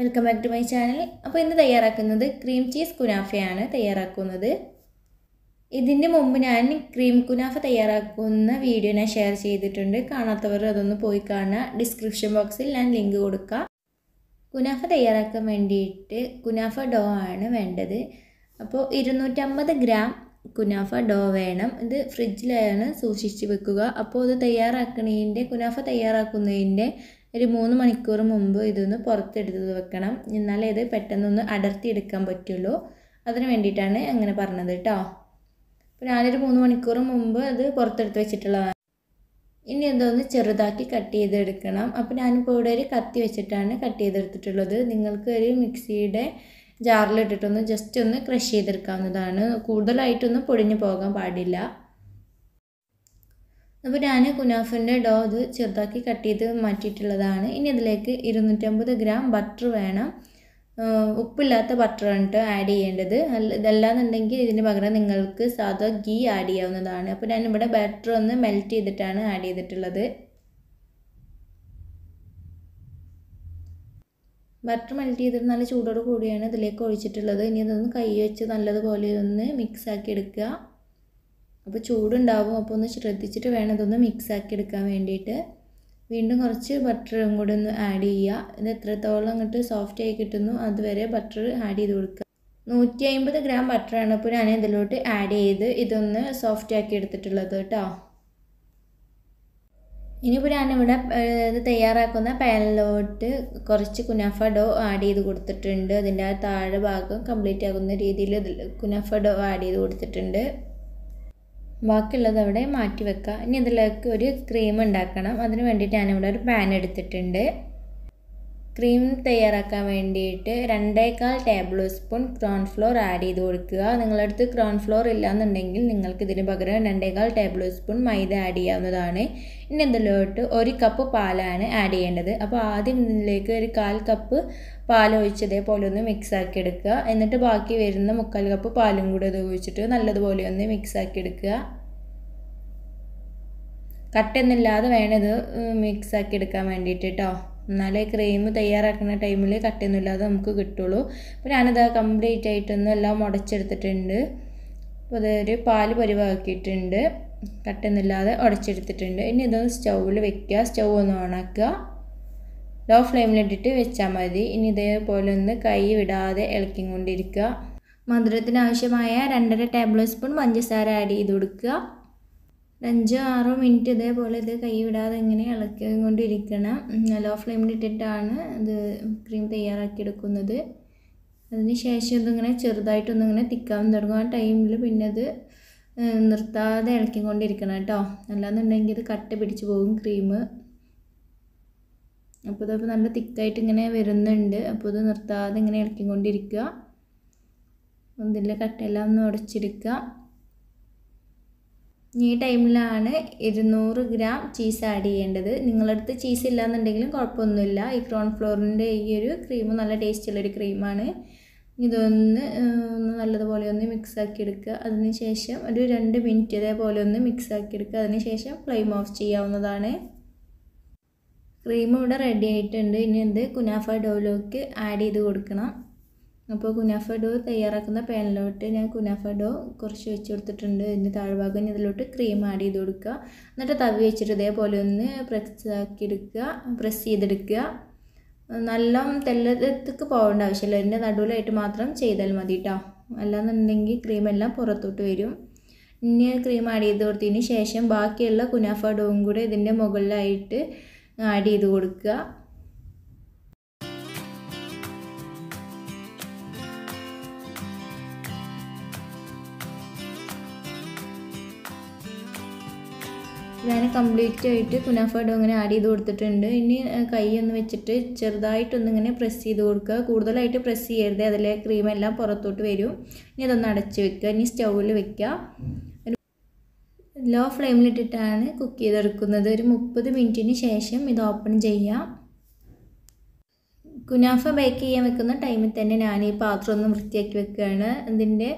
welcome back to my channel അപ്പോൾ ഇന്ന് തയ്യാറാക്കുന്നത് ക്രീം ചീസ് കുനാഫയാണ് തയ്യാറാക്കുന്നത് ഇതിന് മുമ്പ് ഞാൻ ക്രീം കുനാഫ തയ്യാറാക്കുന്ന വീഡിയോ ഞാൻ ഷെയർ ചെയ്തിട്ടുണ്ട് കാണാത്തവർ അതൊന്ന് പോയി കാണുക ഡിസ്ക്രിപ്ഷൻ ബോക്സിൽ ഞാൻ ലിങ്ക് കൊടുക്കാം കുനാഫ തയ്യാറാക്കാൻ വേണ്ടിയിട്ട് കുനാഫ ഡോ ആണ് വേണ്ടത് അപ്പോൾ ഇരുന്നൂറ്റമ്പത് ഗ്രാം കുനാഫ ഡോ വേണം ഇത് ഫ്രിഡ്ജിലാണ് സൂക്ഷിച്ച് വെക്കുക അപ്പോൾ ഇത് തയ്യാറാക്കുന്നതിൻ്റെ കുനാഫ തയ്യാറാക്കുന്നതിൻ്റെ ഒരു മൂന്ന് മണിക്കൂർ മുമ്പ് ഇതൊന്ന് പുറത്തെടുത്ത് വെക്കണം എന്നാലേ ഇത് പെട്ടെന്നൊന്ന് അടർത്തി എടുക്കാൻ പറ്റുള്ളൂ അതിന് വേണ്ടിയിട്ടാണ് അങ്ങനെ പറഞ്ഞത് കേട്ടോ അപ്പോൾ ഞാനൊരു മൂന്ന് മണിക്കൂർ മുമ്പ് അത് പുറത്തെടുത്ത് വെച്ചിട്ടുള്ളതാണ് ഇനി എന്തോന്ന് ചെറുതാക്കി കട്ട് ചെയ്തെടുക്കണം അപ്പോൾ ഞാനിപ്പോൾ ഇവിടെ ഒരു കത്തി വെച്ചിട്ടാണ് കട്ട് ചെയ്തെടുത്തിട്ടുള്ളത് നിങ്ങൾക്ക് ഒരു മിക്സിയുടെ ജാറിലിട്ടിട്ടൊന്ന് ജസ്റ്റ് ഒന്ന് ക്രഷ് ചെയ്തെടുക്കാവുന്നതാണ് കൂടുതലായിട്ടൊന്നും പൊടിഞ്ഞു പോകാൻ പാടില്ല അപ്പോൾ ഞാൻ കുനാഫിൻ്റെ ഡോ ഇത് ചെറുതാക്കി കട്ട് ചെയ്ത് മാറ്റിയിട്ടുള്ളതാണ് ഇനി അതിലേക്ക് ഇരുന്നൂറ്റമ്പത് ഗ്രാം ബട്ടർ വേണം ഉപ്പില്ലാത്ത ബട്ടർ കേട്ടോ ആഡ് ചെയ്യേണ്ടത് ഇതല്ലാന്നുണ്ടെങ്കിൽ ഇതിന് പകരം നിങ്ങൾക്ക് സാധാ ഗീ ആഡ് ചെയ്യാവുന്നതാണ് അപ്പോൾ ഞാനിവിടെ ബട്ടർ ഒന്ന് മെൽറ്റ് ചെയ്തിട്ടാണ് ആഡ് ചെയ്തിട്ടുള്ളത് ബട്ടർ മെൽറ്റ് ചെയ്തിട്ട് നല്ല ചൂടോട് കൂടിയാണ് ഇതിലേക്ക് ഒഴിച്ചിട്ടുള്ളത് ഇനി അതൊന്ന് കൈ വെച്ച് നല്ലതുപോലെ ഒന്ന് മിക്സ് ആക്കി എടുക്കുക അപ്പോൾ ചൂടുണ്ടാവും അപ്പോൾ ഒന്ന് ശ്രദ്ധിച്ചിട്ട് വേണം ഇതൊന്ന് മിക്സാക്കി എടുക്കാൻ വേണ്ടിയിട്ട് വീണ്ടും കുറച്ച് ബട്ടറും കൂടി ഒന്ന് ആഡ് ചെയ്യുക ഇത് എത്രത്തോളം അങ്ങോട്ട് സോഫ്റ്റ് ആയി കിട്ടുന്നു അതുവരെ ബട്ടർ ആഡ് ചെയ്ത് കൊടുക്കുക നൂറ്റി അമ്പത് ഗ്രാം ബട്ടറാണ് ഇപ്പോൾ ഞാൻ ഇതിലോട്ട് ആഡ് ചെയ്ത് ഇതൊന്ന് സോഫ്റ്റ് ആക്കി എടുത്തിട്ടുള്ളത് കേട്ടോ ഇനിയിപ്പോൾ ഞാനിവിടെ ഇത് തയ്യാറാക്കുന്ന പാനിലോട്ട് കുറച്ച് കുനാഫ ഡോ ആഡ് ചെയ്ത് കൊടുത്തിട്ടുണ്ട് അതിൻ്റെ ആ താഴെ ഭാഗം കംപ്ലീറ്റ് ആകുന്ന രീതിയിൽ ഇതിൽ കുനാഫ ഡോ ആഡ് ചെയ്ത് കൊടുത്തിട്ടുണ്ട് ബാക്കിയുള്ളത് അവിടെ മാറ്റി വെക്കുക ഇനി ഇതിലേക്ക് ഒരു ക്രീം ഉണ്ടാക്കണം അതിന് വേണ്ടിയിട്ട് ഞാനിവിടെ ഒരു പാൻ എടുത്തിട്ടുണ്ട് ക്രീം തയ്യാറാക്കാൻ വേണ്ടിയിട്ട് രണ്ടേകാൽ ടേബിൾ സ്പൂൺ കോൺഫ്ലോർ ആഡ് ചെയ്ത് കൊടുക്കുക നിങ്ങളുടെ അടുത്ത് കോൺഫ്ലോർ ഇല്ലാന്നുണ്ടെങ്കിൽ നിങ്ങൾക്ക് ഇതിന് പകരം രണ്ടേക്കാൾ ടേബിൾ സ്പൂൺ മൈദ ആഡ് ചെയ്യാവുന്നതാണ് ഇനി ഇതിലോട്ട് ഒരു കപ്പ് പാലാണ് ആഡ് ചെയ്യേണ്ടത് അപ്പോൾ ആദ്യം ഇതിലേക്ക് ഒരു കാൽ കപ്പ് പാൽ ഒഴിച്ചതേപോലെ ഒന്ന് മിക്സ് ആക്കി എടുക്കുക എന്നിട്ട് ബാക്കി വരുന്ന മുക്കാൽ കപ്പ് പാലും കൂടെ ഇത് ഒഴിച്ചിട്ട് നല്ലതുപോലെ ഒന്ന് മിക്സ് ആക്കി എടുക്കുക കട്ടെന്നില്ലാതെ വേണത് മിക്സാക്കി മിക്സ് ആക്കി എടുക്കാൻ വേണ്ടിയിട്ട് കേട്ടോ എന്നാലേ ക്രീം തയ്യാറാക്കുന്ന ടൈമിൽ ഇല്ലാതെ നമുക്ക് കിട്ടുള്ളൂ അപ്പോൾ ഞാനത് കംപ്ലീറ്റ് ആയിട്ടൊന്നും എല്ലാം ഉടച്ചെടുത്തിട്ടുണ്ട് അപ്പോൾ അതൊരു പാല് പരിവാക്കിയിട്ടുണ്ട് കട്ടൊന്നുമില്ലാതെ ഉടച്ചെടുത്തിട്ടുണ്ട് ഇനി ഇതൊന്ന് സ്റ്റൗവിൽ വെക്കുക സ്റ്റൗ ഒന്ന് ഓണാക്കുക ലോ ഫ്ലെയിമിലിട്ടിട്ട് വെച്ചാൽ മതി ഇനി ഇതേപോലെ ഒന്ന് കൈ വിടാതെ കൊണ്ടിരിക്കുക മധുരത്തിന് ആവശ്യമായ രണ്ടര ടേബിൾ സ്പൂൺ പഞ്ചസാര ആഡ് ചെയ്ത് കൊടുക്കുക ഒരു അഞ്ചോ ആറോ മിനിറ്റ് ഇതേപോലെ ഇത് കൈ വിടാതെ ഇങ്ങനെ ഇളക്കിക്കൊണ്ടിരിക്കണം ലോ ഫ്ലെയിമിൽ ഇട്ടിട്ടാണ് ഇത് ക്രീം തയ്യാറാക്കിയെടുക്കുന്നത് അതിന് ശേഷം ഇതിങ്ങനെ ചെറുതായിട്ടൊന്നിങ്ങനെ തിക്കാൻ തുടങ്ങും ആ ടൈമിൽ പിന്നെ അത് നിർത്താതെ ഇളക്കിക്കൊണ്ടിരിക്കണം കേട്ടോ അല്ലാന്നുണ്ടെങ്കിൽ ഇത് കട്ട പിടിച്ചു പോകും ക്രീം അപ്പോൾ ഇതപ്പോൾ നല്ല തിക്കായിട്ട് ഇങ്ങനെ വരുന്നുണ്ട് അപ്പോൾ ഇത് നിർത്താതെ ഇങ്ങനെ ഇളക്കിക്കൊണ്ടിരിക്കുക ഇതിൻ്റെ കട്ടയെല്ലാം ഒന്ന് ഉടച്ചിരിക്കുക ഈ ടൈമിലാണ് ഇരുന്നൂറ് ഗ്രാം ചീസ് ആഡ് ചെയ്യേണ്ടത് അടുത്ത് ചീസ് ഇല്ലാന്നുണ്ടെങ്കിലും കുഴപ്പമൊന്നുമില്ല ഈ ക്രോൺ ഫ്ലോറിൻ്റെ ഈ ഒരു ക്രീം നല്ല ടേസ്റ്റുള്ളൊരു ക്രീമാണ് ഇതൊന്ന് ഒന്ന് നല്ലതുപോലെ ഒന്ന് മിക്സാക്കി എടുക്കുക അതിന് ശേഷം ഒരു രണ്ട് മിനിറ്റ് ഇതേപോലെ ഒന്ന് മിക്സാക്കി എടുക്കുക അതിന് ശേഷം ഫ്ലെയിം ഓഫ് ചെയ്യാവുന്നതാണ് ക്രീം ഇവിടെ റെഡി ആയിട്ടുണ്ട് ഇനി എന്ത് കുനാഫ ഡോവിലേക്ക് ആഡ് ചെയ്ത് കൊടുക്കണം അപ്പോൾ കുനാഫ ഡോ തയ്യാറാക്കുന്ന പാനിലോട്ട് ഞാൻ കുനാഫ ഡോ കുറച്ച് വെച്ച് കൊടുത്തിട്ടുണ്ട് ഇതിൻ്റെ താഴ്ഭാഗം ഇതിലോട്ട് ക്രീം ആഡ് ചെയ്ത് കൊടുക്കുക എന്നിട്ട് തവി വെച്ചിട്ട് ഇതേപോലെ ഒന്ന് പ്രസ് ആക്കി എടുക്കുക പ്രസ് ചെയ്തെടുക്കുക നല്ല തെല്ലത്തേക്ക് പോകേണ്ട ആവശ്യമില്ല ഇതിൻ്റെ നടുവിലായിട്ട് മാത്രം ചെയ്താൽ മതി കേട്ടോ അല്ലാന്നുണ്ടെങ്കിൽ ക്രീമെല്ലാം പുറത്തോട്ട് വരും ഇനി ക്രീം ആഡ് ചെയ്ത് കൊടുത്തതിന് ശേഷം ബാക്കിയുള്ള കുനാഫ ഡോവും കൂടെ ഇതിൻ്റെ മുകളിലായിട്ട് ആഡ് ചെയ്ത് കൊടുക്കുക ഞാൻ കംപ്ലീറ്റ് ആയിട്ട് കുനാഫ ഡോ ഇങ്ങനെ ആഡ് ചെയ്ത് കൊടുത്തിട്ടുണ്ട് ഇനി കൈ ഒന്ന് വെച്ചിട്ട് ഇങ്ങനെ പ്രസ് ചെയ്ത് കൊടുക്കുക കൂടുതലായിട്ട് പ്രസ് ചെയ്യരുത് അതിലെ ക്രീമെല്ലാം പുറത്തോട്ട് വരും ഇനി അതൊന്ന് അടച്ച് വെക്കുക ഇനി സ്റ്റൗവിൽ വെക്കുക ലോ ഫ്ലെയിമിലിട്ടിട്ടാണ് കുക്ക് ചെയ്തെടുക്കുന്നത് ഒരു മുപ്പത് മിനിറ്റിന് ശേഷം ഇത് ഓപ്പൺ ചെയ്യാം കുനാഫ ബേക്ക് ചെയ്യാൻ വെക്കുന്ന ടൈമിൽ തന്നെ ഞാൻ ഈ പാത്രം ഒന്ന് വൃത്തിയാക്കി വെക്കുകയാണ് അതിൻ്റെ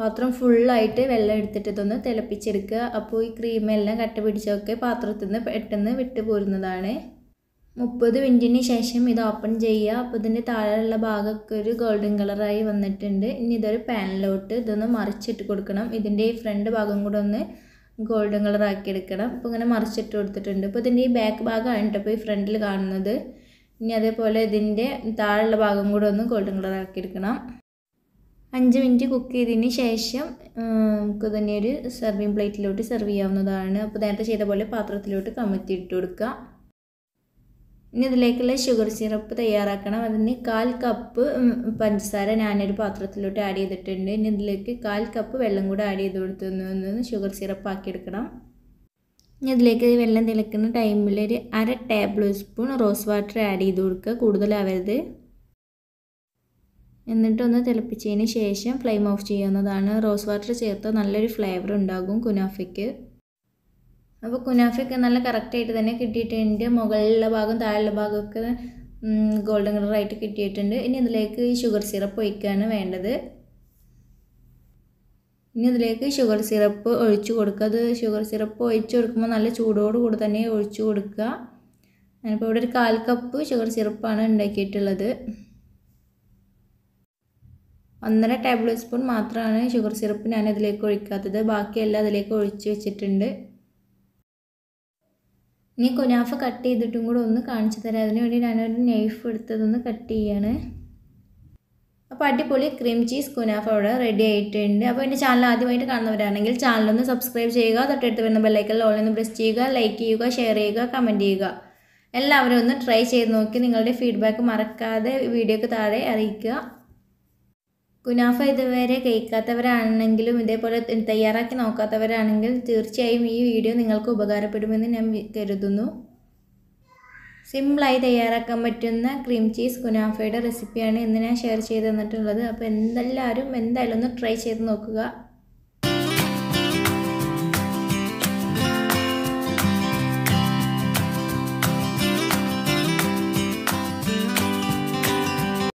പാത്രം ഫുള്ളായിട്ട് വെള്ളം എടുത്തിട്ട് ഇതൊന്ന് തിളപ്പിച്ചെടുക്കുക അപ്പോൾ ഈ ക്രീമെല്ലാം കട്ട പിടിച്ചൊക്കെ പാത്രത്തിൽ നിന്ന് പെട്ടെന്ന് വിട്ടു പോരുന്നതാണ് മുപ്പത് മിനിറ്റിന് ശേഷം ഇത് ഓപ്പൺ ചെയ്യുക അപ്പോൾ ഇതിൻ്റെ താഴെയുള്ള ഭാഗമൊക്കെ ഒരു ഗോൾഡൻ കളറായി വന്നിട്ടുണ്ട് ഇനി ഇതൊരു പാനിലോട്ട് ഇതൊന്ന് മറിച്ചിട്ട് കൊടുക്കണം ഇതിൻ്റെ ഈ ഫ്രണ്ട് ഭാഗം കൂടെ ഒന്ന് ഗോൾഡൻ കളറാക്കി എടുക്കണം അപ്പോൾ ഇങ്ങനെ മറിച്ചിട്ട് കൊടുത്തിട്ടുണ്ട് അപ്പോൾ ഇതിൻ്റെ ഈ ബാക്ക് ഭാഗമാണ് കേട്ടോ അപ്പോൾ ഈ ഫ്രണ്ടിൽ കാണുന്നത് ഇനി അതേപോലെ ഇതിൻ്റെ താഴെയുള്ള ഭാഗം കൂടെ ഒന്ന് ഗോൾഡൻ കളറാക്കി എടുക്കണം അഞ്ച് മിനിറ്റ് കുക്ക് ചെയ്തതിന് ശേഷം നമുക്ക് തന്നെ ഒരു സെർവിങ് പ്ലേറ്റിലോട്ട് സെർവ് ചെയ്യാവുന്നതാണ് അപ്പോൾ നേരത്തെ ചെയ്ത പോലെ പാത്രത്തിലോട്ട് കമത്തി ഇട്ട് കൊടുക്കുക ഇനി ഇതിലേക്കുള്ള ഷുഗർ സിറപ്പ് തയ്യാറാക്കണം അതിന് കാൽ കപ്പ് പഞ്ചസാര ഞാനൊരു പാത്രത്തിലോട്ട് ആഡ് ചെയ്തിട്ടുണ്ട് ഇനി ഇതിലേക്ക് കാൽ കപ്പ് വെള്ളം കൂടെ ആഡ് ചെയ്ത് കൊടുത്തു ഷുഗർ സിറപ്പ് ആക്കിയെടുക്കണം ഇനി ഇതിലേക്ക് വെള്ളം തിളക്കുന്ന ടൈമിൽ ഒരു അര tablespoon rose water add ചെയ്ത് കൊടുക്കുക കൂടുതലാവരുത് എന്നിട്ടൊന്ന് തിളപ്പിച്ചതിന് ശേഷം ഫ്ലെയിം ഓഫ് ചെയ്യുന്നതാണ് റോസ് വാട്ടർ ചേർത്ത് നല്ലൊരു ഫ്ലേവർ ഉണ്ടാകും കുനാഫയ്ക്ക് അപ്പോൾ കുനാഫിക്ക് നല്ല കറക്റ്റായിട്ട് തന്നെ കിട്ടിയിട്ടുണ്ട് മുകളിലുള്ള ഭാഗം താഴെയുള്ള ഭാഗമൊക്കെ ഗോൾഡൻ കളറായിട്ട് കിട്ടിയിട്ടുണ്ട് ഇനി ഈ ഷുഗർ സിറപ്പ് ഒഴിക്കുകയാണ് വേണ്ടത് ഇനി അതിലേക്ക് ഷുഗർ സിറപ്പ് ഒഴിച്ചു കൊടുക്കുക അത് ഷുഗർ സിറപ്പ് ഒഴിച്ചു കൊടുക്കുമ്പോൾ നല്ല ചൂടോടുകൂടി തന്നെ ഒഴിച്ചു കൊടുക്കുക ഞാനിപ്പോൾ ഇവിടെ ഒരു കാൽ കപ്പ് ഷുഗർ സിറപ്പാണ് ഉണ്ടാക്കിയിട്ടുള്ളത് ഒന്നര ടേബിൾ സ്പൂൺ മാത്രമാണ് ഷുഗർ സിറപ്പ് ഞാൻ ഇതിലേക്ക് ഒഴിക്കാത്തത് ബാക്കിയെല്ലാം അതിലേക്ക് ഒഴിച്ച് വെച്ചിട്ടുണ്ട് ഇനി കുനാഫ കട്ട് ചെയ്തിട്ടും കൂടെ ഒന്ന് കാണിച്ചു തരാം അതിന് വേണ്ടി ഞാനൊരു നൈഫ് എടുത്തതൊന്ന് കട്ട് ചെയ്യാണ് അപ്പോൾ അടിപൊളി ക്രീം ചീസ് കുനാഫ അവിടെ റെഡി ആയിട്ടുണ്ട് അപ്പോൾ എൻ്റെ ചാനൽ ആദ്യമായിട്ട് കാണുന്നവരാണെങ്കിൽ ചാനലൊന്ന് സബ്സ്ക്രൈബ് ചെയ്യുക തൊട്ടടുത്ത് വരുന്ന ബെല്ലൈക്കൽ ഒന്ന് പ്രസ് ചെയ്യുക ലൈക്ക് ചെയ്യുക ഷെയർ ചെയ്യുക കമൻറ്റ് ചെയ്യുക എല്ലാവരും ഒന്ന് ട്രൈ ചെയ്ത് നോക്കി നിങ്ങളുടെ ഫീഡ്ബാക്ക് മറക്കാതെ വീഡിയോക്ക് താഴെ അറിയിക്കുക കുനാഫ ഇതുവരെ കഴിക്കാത്തവരാണെങ്കിലും ഇതേപോലെ തയ്യാറാക്കി നോക്കാത്തവരാണെങ്കിൽ തീർച്ചയായും ഈ വീഡിയോ നിങ്ങൾക്ക് ഉപകാരപ്പെടുമെന്ന് ഞാൻ കരുതുന്നു സിമ്പിളായി തയ്യാറാക്കാൻ പറ്റുന്ന ക്രീം ചീസ് കുനാഫയുടെ റെസിപ്പിയാണ് ഇന്ന് ഞാൻ ഷെയർ ചെയ്ത് തന്നിട്ടുള്ളത് അപ്പോൾ എന്തെല്ലാവരും എന്തായാലും ഒന്ന് ട്രൈ ചെയ്ത് നോക്കുക